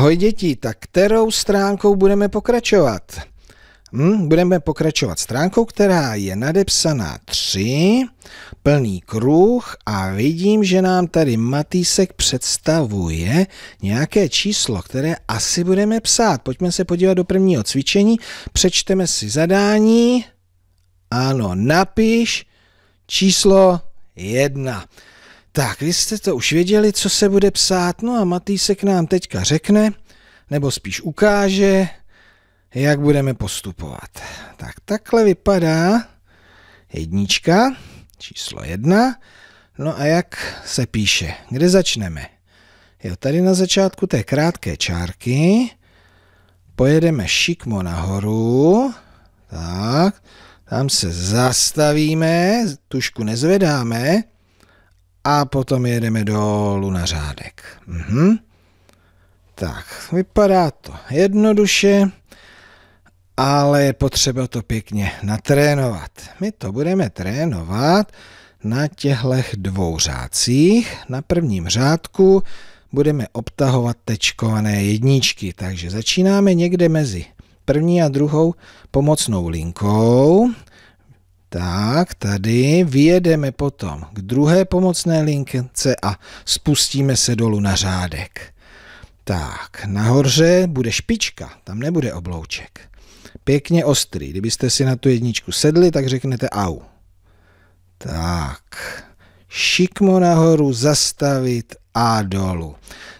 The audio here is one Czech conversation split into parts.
Ahoj děti, tak kterou stránkou budeme pokračovat? Hm, budeme pokračovat stránkou, která je nadepsaná 3, plný kruh a vidím, že nám tady Matýsek představuje nějaké číslo, které asi budeme psát. Pojďme se podívat do prvního cvičení, přečteme si zadání. Ano, napiš číslo 1. Tak, vy jste to už věděli, co se bude psát, no a Matýsek nám teďka řekne, nebo spíš ukáže, jak budeme postupovat. Tak takhle vypadá jednička, číslo jedna. No a jak se píše? Kde začneme? Jo, tady na začátku té krátké čárky pojedeme šikmo nahoru. Tak, tam se zastavíme, tušku nezvedáme, a potom jedeme dolů na řádek. Mhm. Tak, vypadá to jednoduše, ale je potřeba to pěkně natrénovat. My to budeme trénovat na těchto dvou řádcích. Na prvním řádku budeme obtahovat tečkované jedničky, takže začínáme někde mezi první a druhou pomocnou linkou. Tak, tady vyjedeme potom k druhé pomocné lince a spustíme se dolů na řádek. Tak, nahoře bude špička, tam nebude oblouček. Pěkně ostrý, kdybyste si na tu jedničku sedli, tak řeknete au. Tak, šikmo nahoru, zastavit a dolů.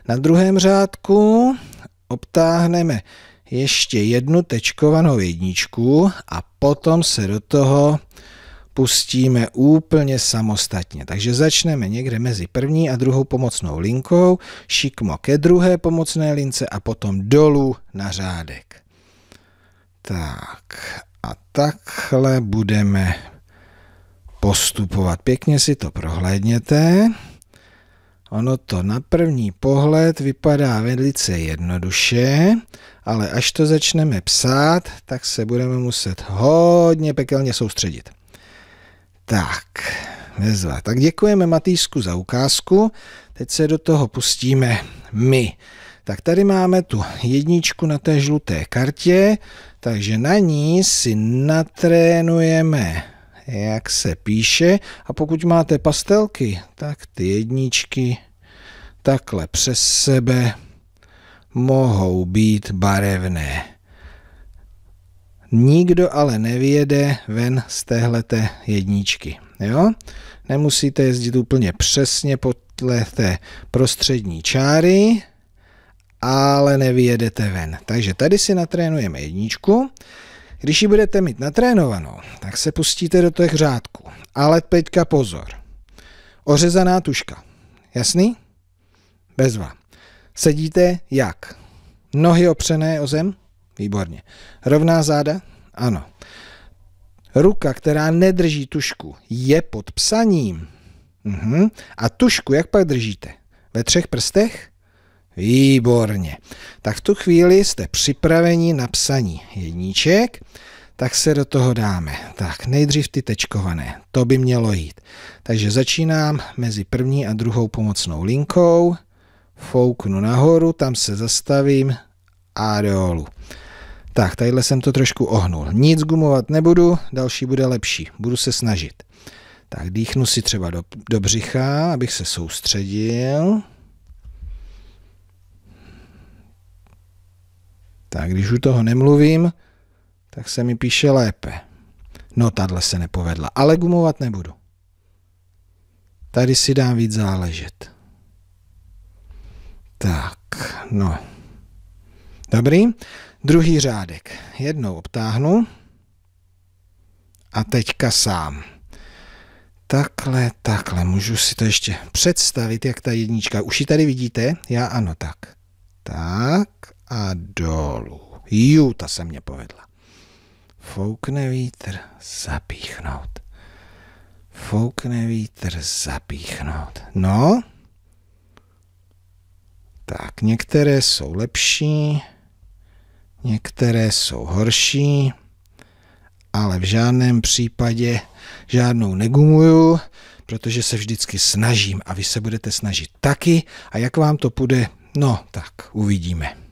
Na druhém řádku obtáhneme ještě jednu tečkovanou jedničku a potom se do toho pustíme úplně samostatně. Takže začneme někde mezi první a druhou pomocnou linkou, šikmo ke druhé pomocné lince a potom dolů na řádek. Tak a takhle budeme postupovat. Pěkně si to prohlédněte. Ono to na první pohled vypadá velice jednoduše, ale až to začneme psát, tak se budeme muset hodně pekelně soustředit. Tak, vezva. Tak děkujeme Matýsku za ukázku. Teď se do toho pustíme my. Tak tady máme tu jedničku na té žluté kartě, takže na ní si natrénujeme jak se píše. A pokud máte pastelky, tak ty jedničky takhle přes sebe mohou být barevné. Nikdo ale nevěde ven z téhleté jedničky. Jo? Nemusíte jezdit úplně přesně podle té prostřední čáry, ale nevyjedete ven. Takže tady si natrénujeme jedničku. Když ji budete mít natrénovanou, tak se pustíte do těch řádků. Ale teďka pozor. Ořezaná tuška. Jasný? Bezva. Sedíte jak? Nohy opřené o zem? Výborně. Rovná záda? Ano. Ruka, která nedrží tušku, je pod psaním. Uhum. A tušku jak pak držíte? Ve třech prstech? Výborně. Tak v tu chvíli jste připraveni na psaní jedniček, tak se do toho dáme. Tak nejdřív ty tečkované, to by mělo jít. Takže začínám mezi první a druhou pomocnou linkou, fouknu nahoru, tam se zastavím a dolů. Tak, tadyhle jsem to trošku ohnul. Nic gumovat nebudu, další bude lepší. Budu se snažit. Tak dýchnu si třeba do, do břicha, abych se soustředil. Tak když u toho nemluvím, tak se mi píše lépe. No, tahle se nepovedla, ale gumovat nebudu. Tady si dám víc záležet. Tak, no. Dobrý. Druhý řádek. Jednou obtáhnu. A teďka sám. Takhle, takhle. Můžu si to ještě představit, jak ta jednička. Už ji tady vidíte? Já ano, tak. Tak a dolů. Jú, ta se mě povedla. Foukne vítr, zapíchnout. Foukne vítr, zapíchnout. No? Tak, některé jsou lepší, některé jsou horší, ale v žádném případě žádnou negumuju, protože se vždycky snažím a vy se budete snažit taky a jak vám to půjde, no tak uvidíme.